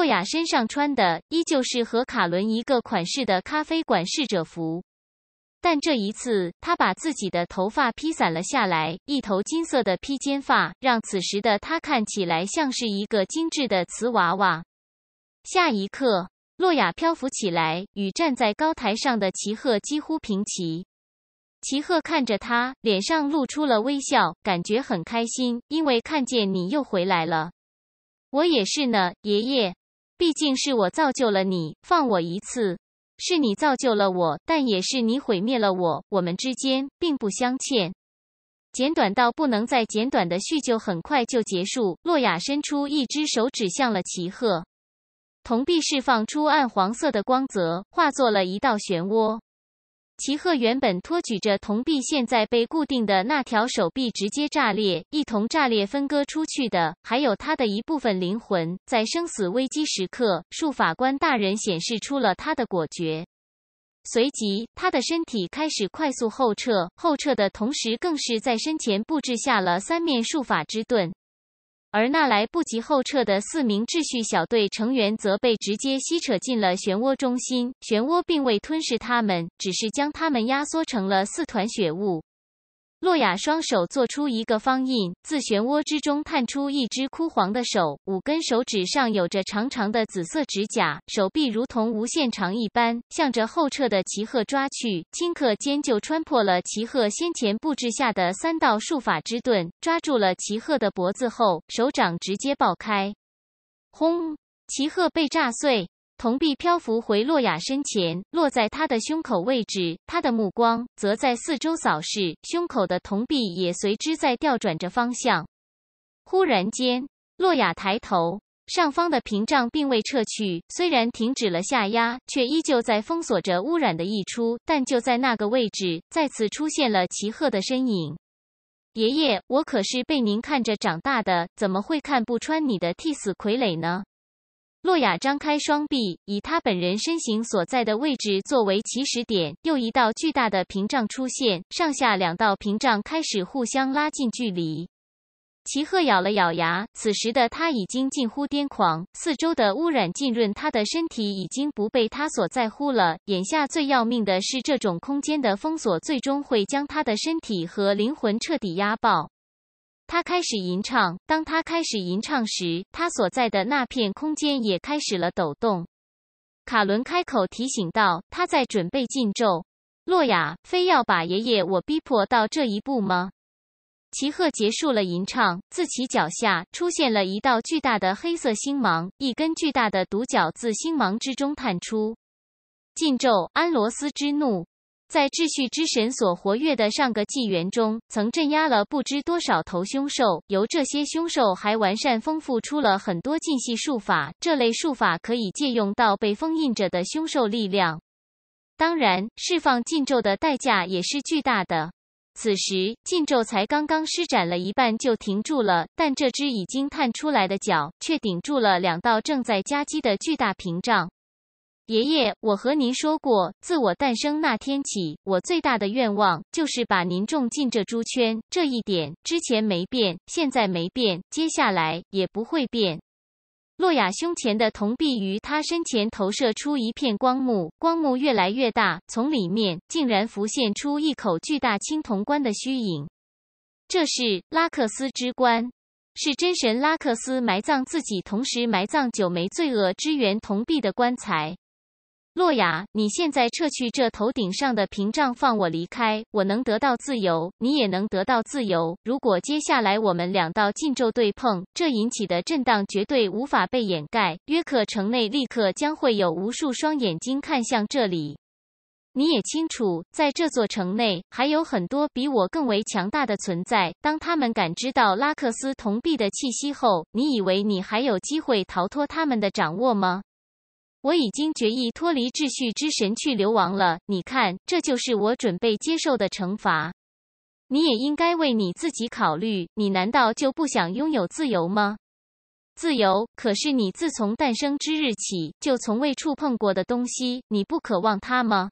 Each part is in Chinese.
洛亚身上穿的依旧是和卡伦一个款式的咖啡馆侍者服，但这一次他把自己的头发披散了下来，一头金色的披肩发让此时的他看起来像是一个精致的瓷娃娃。下一刻，洛亚漂浮起来，与站在高台上的齐赫几乎平齐。齐赫看着他，脸上露出了微笑，感觉很开心，因为看见你又回来了。我也是呢，爷爷。毕竟是我造就了你，放我一次；是你造就了我，但也是你毁灭了我。我们之间并不相欠。简短到不能再简短的叙旧很快就结束。洛雅伸出一只手指向了齐赫，铜币释放出暗黄色的光泽，化作了一道漩涡。齐赫原本托举着铜币，现在被固定的那条手臂直接炸裂，一同炸裂分割出去的，还有他的一部分灵魂。在生死危机时刻，术法官大人显示出了他的果决，随即他的身体开始快速后撤，后撤的同时，更是在身前布置下了三面术法之盾。而那来不及后撤的四名秩序小队成员，则被直接吸扯进了漩涡中心。漩涡并未吞噬他们，只是将他们压缩成了四团血雾。洛雅双手做出一个方印，自漩涡之中探出一只枯黄的手，五根手指上有着长长的紫色指甲，手臂如同无限长一般，向着后撤的齐赫抓去。顷刻间就穿破了齐赫先前布置下的三道术法之盾，抓住了齐赫的脖子后，手掌直接爆开，轰！齐赫被炸碎。铜币漂浮回洛雅身前，落在他的胸口位置。他的目光则在四周扫视，胸口的铜币也随之在调转着方向。忽然间，洛雅抬头，上方的屏障并未撤去，虽然停止了下压，却依旧在封锁着污染的溢出。但就在那个位置，再次出现了齐赫的身影。爷爷，我可是被您看着长大的，怎么会看不穿你的替死傀儡呢？洛雅张开双臂，以他本人身形所在的位置作为起始点，又一道巨大的屏障出现，上下两道屏障开始互相拉近距离。齐赫咬了咬牙，此时的他已经近乎癫狂，四周的污染浸润他的身体，已经不被他所在乎了。眼下最要命的是，这种空间的封锁最终会将他的身体和灵魂彻底压爆。他开始吟唱。当他开始吟唱时，他所在的那片空间也开始了抖动。卡伦开口提醒道：“他在准备禁咒。”洛雅，非要把爷爷我逼迫到这一步吗？齐赫结束了吟唱，自其脚下出现了一道巨大的黑色星芒，一根巨大的独角自星芒之中探出。禁咒，安罗斯之怒。在秩序之神所活跃的上个纪元中，曾镇压了不知多少头凶兽，由这些凶兽还完善丰富出了很多禁系术法。这类术法可以借用到被封印着的凶兽力量，当然，释放禁咒的代价也是巨大的。此时，禁咒才刚刚施展了一半就停住了，但这只已经探出来的脚却顶住了两道正在夹击的巨大屏障。爷爷，我和您说过，自我诞生那天起，我最大的愿望就是把您种进这猪圈。这一点之前没变，现在没变，接下来也不会变。洛雅胸前的铜币于他身前投射出一片光幕，光幕越来越大，从里面竟然浮现出一口巨大青铜棺的虚影。这是拉克斯之棺，是真神拉克斯埋葬自己，同时埋葬九枚罪恶之源铜币的棺材。洛雅，你现在撤去这头顶上的屏障，放我离开，我能得到自由，你也能得到自由。如果接下来我们两道禁咒对碰，这引起的震荡绝对无法被掩盖，约克城内立刻将会有无数双眼睛看向这里。你也清楚，在这座城内还有很多比我更为强大的存在，当他们感知到拉克斯铜币的气息后，你以为你还有机会逃脱他们的掌握吗？我已经决意脱离秩序之神去流亡了。你看，这就是我准备接受的惩罚。你也应该为你自己考虑。你难道就不想拥有自由吗？自由，可是你自从诞生之日起就从未触碰过的东西，你不渴望它吗？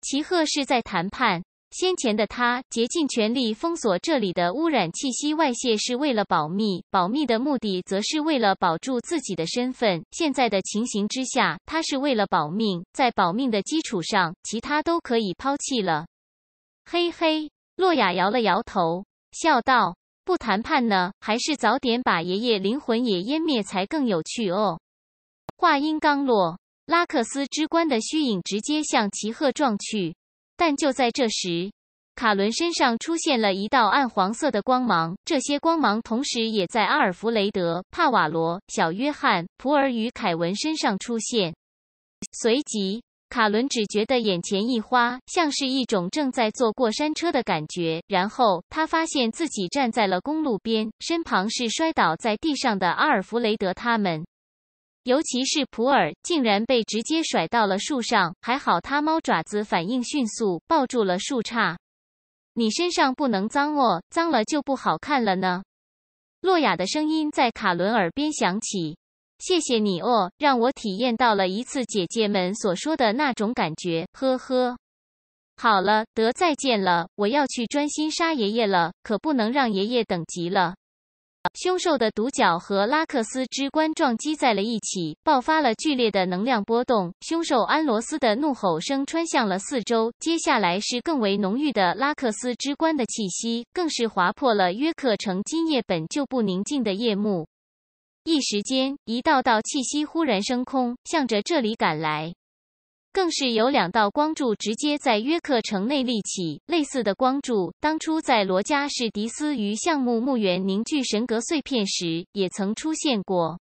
齐赫是在谈判。先前的他竭尽全力封锁这里的污染气息外泄，是为了保密；保密的目的，则是为了保住自己的身份。现在的情形之下，他是为了保命，在保命的基础上，其他都可以抛弃了。嘿嘿，洛亚摇了摇头，笑道：“不谈判呢，还是早点把爷爷灵魂也湮灭才更有趣哦。”话音刚落，拉克斯之棺的虚影直接向齐赫撞去。但就在这时，卡伦身上出现了一道暗黄色的光芒，这些光芒同时也在阿尔弗雷德、帕瓦罗、小约翰、普尔与凯文身上出现。随即，卡伦只觉得眼前一花，像是一种正在坐过山车的感觉。然后他发现自己站在了公路边，身旁是摔倒在地上的阿尔弗雷德他们。尤其是普洱，竟然被直接甩到了树上，还好他猫爪子反应迅速，抱住了树杈。你身上不能脏哦，脏了就不好看了呢。洛雅的声音在卡伦耳边响起：“谢谢你哦，让我体验到了一次姐姐们所说的那种感觉。”呵呵。好了，得再见了，我要去专心杀爷爷了，可不能让爷爷等急了。凶兽的独角和拉克斯之冠撞击在了一起，爆发了剧烈的能量波动。凶兽安罗斯的怒吼声穿向了四周，接下来是更为浓郁的拉克斯之冠的气息，更是划破了约克城今夜本就不宁静的夜幕。一时间，一道道气息忽然升空，向着这里赶来。更是有两道光柱直接在约克城内立起。类似的光柱，当初在罗加士迪斯与橡木墓园凝聚神格碎片时，也曾出现过。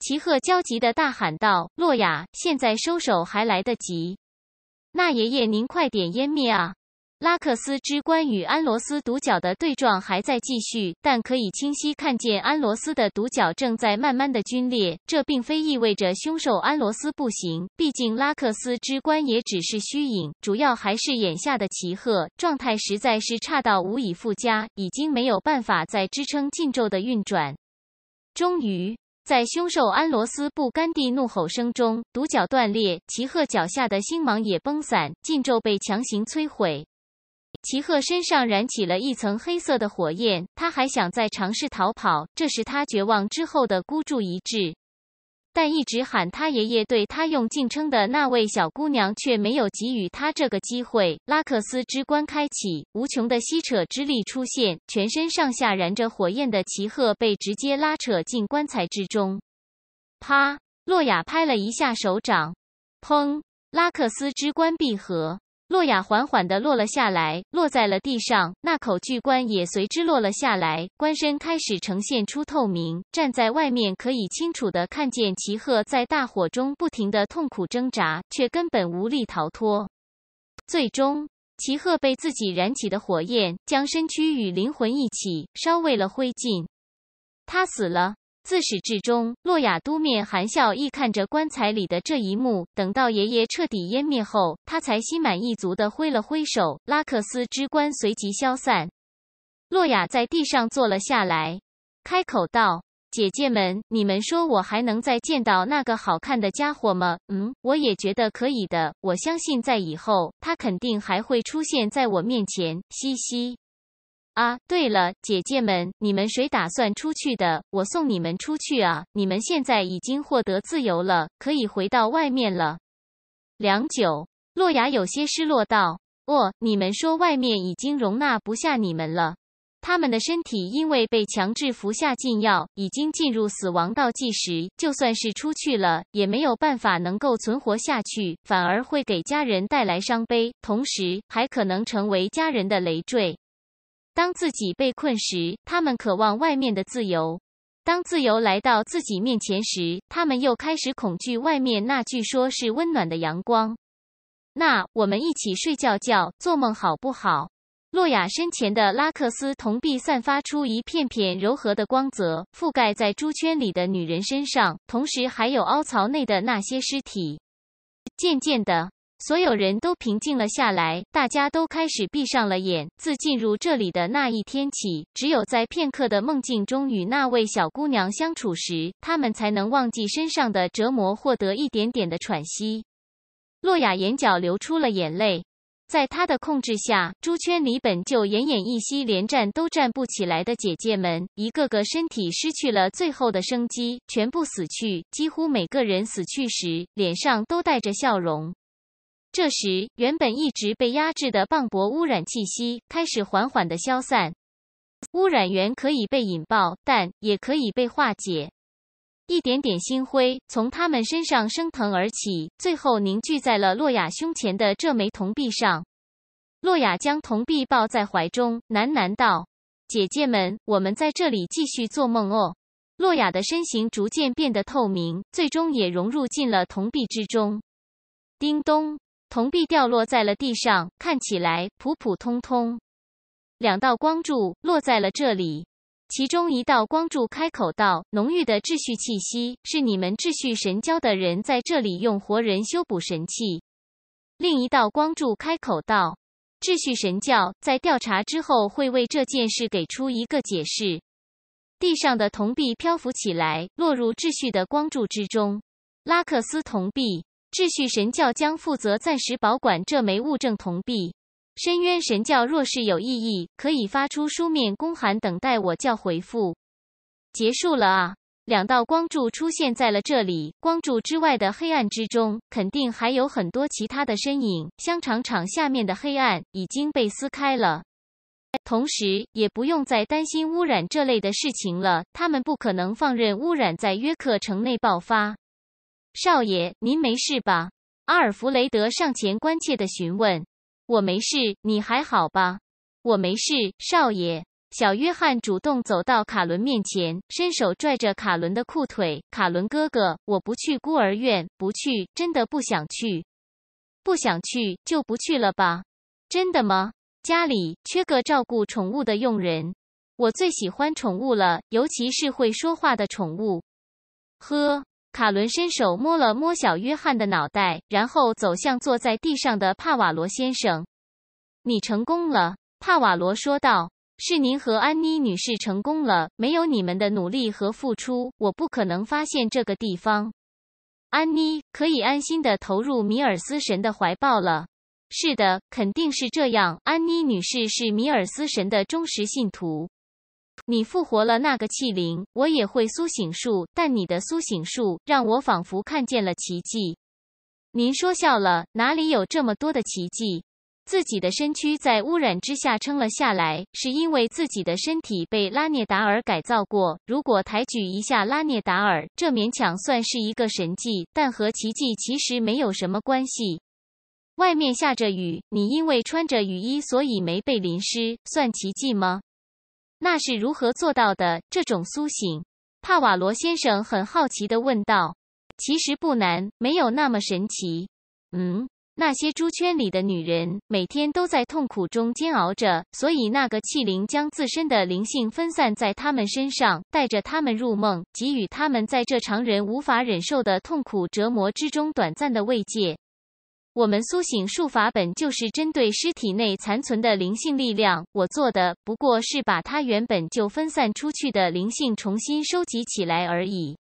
齐赫焦急地大喊道：“洛亚，现在收手还来得及。那爷爷，您快点湮灭啊！”拉克斯之棺与安罗斯独角的对撞还在继续，但可以清晰看见安罗斯的独角正在慢慢的皲裂。这并非意味着凶兽安罗斯不行，毕竟拉克斯之棺也只是虚影，主要还是眼下的齐赫状态实在是差到无以复加，已经没有办法再支撑禁咒的运转。终于，在凶兽安罗斯不甘地怒吼声中，独角断裂，齐赫脚下的星芒也崩散，禁咒被强行摧毁。齐赫身上燃起了一层黑色的火焰，他还想再尝试逃跑，这是他绝望之后的孤注一掷。但一直喊他爷爷对他用敬称的那位小姑娘却没有给予他这个机会。拉克斯之棺开启，无穷的吸扯之力出现，全身上下燃着火焰的齐赫被直接拉扯进棺材之中。啪，洛雅拍了一下手掌，砰，拉克斯之棺闭合。洛亚缓缓地落了下来，落在了地上。那口巨棺也随之落了下来，棺身开始呈现出透明。站在外面，可以清楚地看见齐赫在大火中不停地痛苦挣扎，却根本无力逃脱。最终，齐赫被自己燃起的火焰将身躯与灵魂一起烧为了灰烬，他死了。自始至终，洛雅都面含笑意看着棺材里的这一幕。等到爷爷彻底湮灭后，他才心满意足地挥了挥手，拉克斯之棺随即消散。洛雅在地上坐了下来，开口道：“姐姐们，你们说我还能再见到那个好看的家伙吗？”“嗯，我也觉得可以的。我相信在以后，他肯定还会出现在我面前。”“嘻嘻。”啊，对了，姐姐们，你们谁打算出去的？我送你们出去啊！你们现在已经获得自由了，可以回到外面了。良久，洛雅有些失落道：“哦，你们说外面已经容纳不下你们了？他们的身体因为被强制服下禁药，已经进入死亡倒计时，就算是出去了，也没有办法能够存活下去，反而会给家人带来伤悲，同时还可能成为家人的累赘。”当自己被困时，他们渴望外面的自由；当自由来到自己面前时，他们又开始恐惧外面那据说是温暖的阳光。那我们一起睡觉觉、做梦好不好？洛雅身前的拉克斯铜币散发出一片片柔和的光泽，覆盖在猪圈里的女人身上，同时还有凹槽内的那些尸体。渐渐的。所有人都平静了下来，大家都开始闭上了眼。自进入这里的那一天起，只有在片刻的梦境中与那位小姑娘相处时，他们才能忘记身上的折磨，获得一点点的喘息。洛雅眼角流出了眼泪，在她的控制下，猪圈里本就奄奄一息、连站都站不起来的姐姐们，一个个身体失去了最后的生机，全部死去。几乎每个人死去时，脸上都带着笑容。这时，原本一直被压制的磅礴污染气息开始缓缓的消散。污染源可以被引爆，但也可以被化解。一点点星辉从他们身上升腾而起，最后凝聚在了洛雅胸前的这枚铜币上。洛雅将铜币抱在怀中，喃喃道：“姐姐们，我们在这里继续做梦哦。”洛雅的身形逐渐变得透明，最终也融入进了铜币之中。叮咚。铜币掉落在了地上，看起来普普通通。两道光柱落在了这里，其中一道光柱开口道：“浓郁的秩序气息，是你们秩序神教的人在这里用活人修补神器。”另一道光柱开口道：“秩序神教在调查之后会为这件事给出一个解释。”地上的铜币漂浮起来，落入秩序的光柱之中。拉克斯铜币。秩序神教将负责暂时保管这枚物证铜币。深渊神教若是有异议，可以发出书面公函，等待我教回复。结束了啊！两道光柱出现在了这里，光柱之外的黑暗之中，肯定还有很多其他的身影。香肠厂下面的黑暗已经被撕开了，同时也不用再担心污染这类的事情了。他们不可能放任污染在约克城内爆发。少爷，您没事吧？阿尔弗雷德上前关切的询问：“我没事，你还好吧？”“我没事。”少爷，小约翰主动走到卡伦面前，伸手拽着卡伦的裤腿：“卡伦哥哥，我不去孤儿院，不去，真的不想去。不想去就不去了吧？真的吗？家里缺个照顾宠物的佣人，我最喜欢宠物了，尤其是会说话的宠物。呵。”卡伦伸手摸了摸小约翰的脑袋，然后走向坐在地上的帕瓦罗先生。“你成功了。”帕瓦罗说道。“是您和安妮女士成功了。没有你们的努力和付出，我不可能发现这个地方。安妮可以安心的投入米尔斯神的怀抱了。”“是的，肯定是这样。安妮女士是米尔斯神的忠实信徒。”你复活了那个气灵，我也会苏醒术，但你的苏醒术让我仿佛看见了奇迹。您说笑了，哪里有这么多的奇迹？自己的身躯在污染之下撑了下来，是因为自己的身体被拉涅达尔改造过。如果抬举一下拉涅达尔，这勉强算是一个神迹，但和奇迹其实没有什么关系。外面下着雨，你因为穿着雨衣，所以没被淋湿，算奇迹吗？那是如何做到的？这种苏醒，帕瓦罗先生很好奇的问道。其实不难，没有那么神奇。嗯，那些猪圈里的女人每天都在痛苦中煎熬着，所以那个气灵将自身的灵性分散在他们身上，带着他们入梦，给予他们在这常人无法忍受的痛苦折磨之中短暂的慰藉。我们苏醒术法本就是针对尸体内残存的灵性力量，我做的不过是把它原本就分散出去的灵性重新收集起来而已。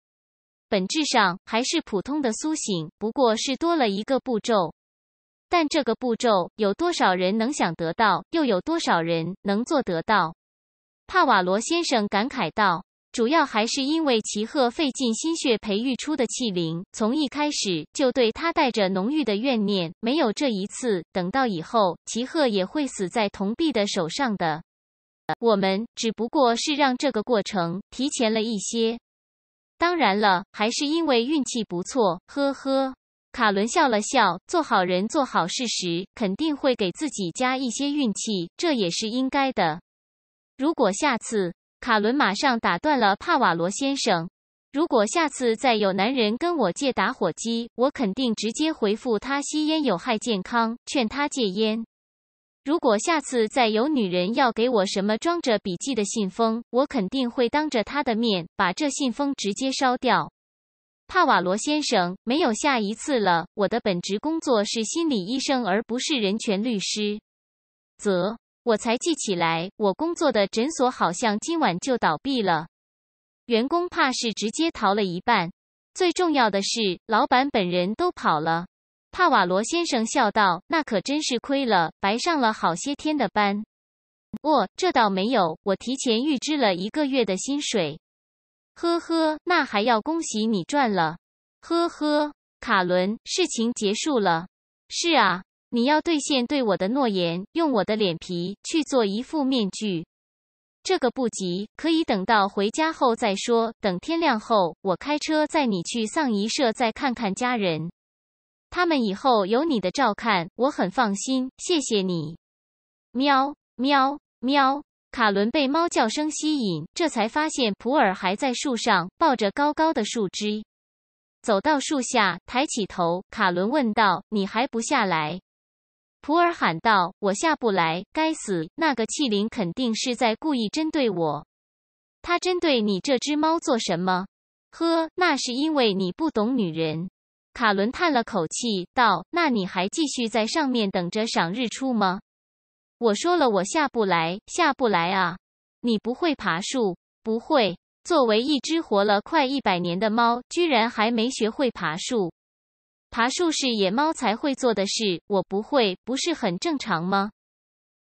本质上还是普通的苏醒，不过是多了一个步骤。但这个步骤有多少人能想得到，又有多少人能做得到？帕瓦罗先生感慨道。主要还是因为齐赫费尽心血培育出的器灵，从一开始就对他带着浓郁的怨念。没有这一次，等到以后，齐赫也会死在铜币的手上的。我们只不过是让这个过程提前了一些。当然了，还是因为运气不错，呵呵。卡伦笑了笑，做好人做好事时，肯定会给自己加一些运气，这也是应该的。如果下次，卡伦马上打断了帕瓦罗先生：“如果下次再有男人跟我借打火机，我肯定直接回复他吸烟有害健康，劝他戒烟。如果下次再有女人要给我什么装着笔记的信封，我肯定会当着他的面把这信封直接烧掉。”帕瓦罗先生，没有下一次了。我的本职工作是心理医生，而不是人权律师。则。我才记起来，我工作的诊所好像今晚就倒闭了，员工怕是直接逃了一半，最重要的是老板本人都跑了。帕瓦罗先生笑道：“那可真是亏了，白上了好些天的班。”“哦，这倒没有，我提前预支了一个月的薪水。”“呵呵，那还要恭喜你赚了。”“呵呵，卡伦，事情结束了。”“是啊。”你要兑现对我的诺言，用我的脸皮去做一副面具。这个不急，可以等到回家后再说。等天亮后，我开车载你去丧仪社，再看看家人。他们以后有你的照看，我很放心。谢谢你。喵喵喵！卡伦被猫叫声吸引，这才发现普尔还在树上抱着高高的树枝。走到树下，抬起头，卡伦问道：“你还不下来？”普尔喊道：“我下不来！该死，那个气灵肯定是在故意针对我。他针对你这只猫做什么？呵，那是因为你不懂女人。”卡伦叹了口气道：“那你还继续在上面等着赏日出吗？”我说了，我下不来，下不来啊！你不会爬树？不会。作为一只活了快一百年的猫，居然还没学会爬树。爬树是野猫才会做的事，我不会，不是很正常吗？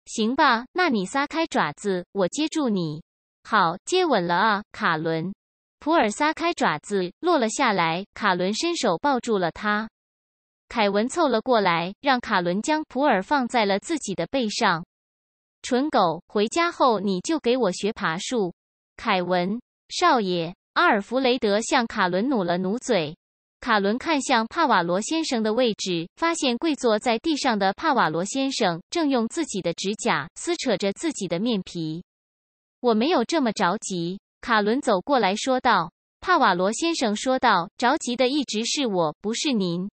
行吧，那你撒开爪子，我接住你。好，接吻了啊，卡伦。普尔撒开爪子，落了下来。卡伦伸手抱住了他。凯文凑了过来，让卡伦将普尔放在了自己的背上。蠢狗，回家后你就给我学爬树。凯文少爷，阿尔弗雷德向卡伦努了努嘴。卡伦看向帕瓦罗先生的位置，发现跪坐在地上的帕瓦罗先生正用自己的指甲撕扯着自己的面皮。我没有这么着急，卡伦走过来说道。帕瓦罗先生说道：“着急的一直是我，不是您。”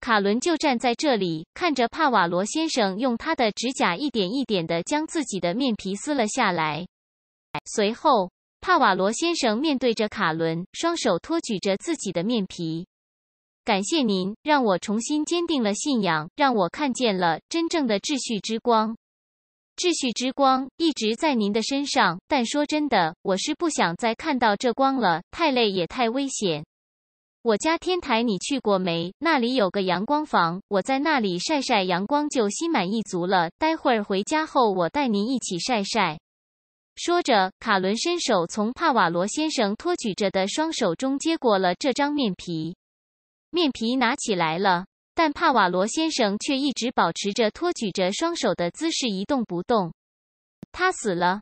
卡伦就站在这里看着帕瓦罗先生用他的指甲一点一点的将自己的面皮撕了下来，随后。帕瓦罗先生面对着卡伦，双手托举着自己的面皮。感谢您，让我重新坚定了信仰，让我看见了真正的秩序之光。秩序之光一直在您的身上，但说真的，我是不想再看到这光了，太累也太危险。我家天台你去过没？那里有个阳光房，我在那里晒晒阳光就心满意足了。待会儿回家后，我带您一起晒晒。说着，卡伦伸手从帕瓦罗先生托举着的双手中接过了这张面皮。面皮拿起来了，但帕瓦罗先生却一直保持着托举着双手的姿势一动不动。他死了。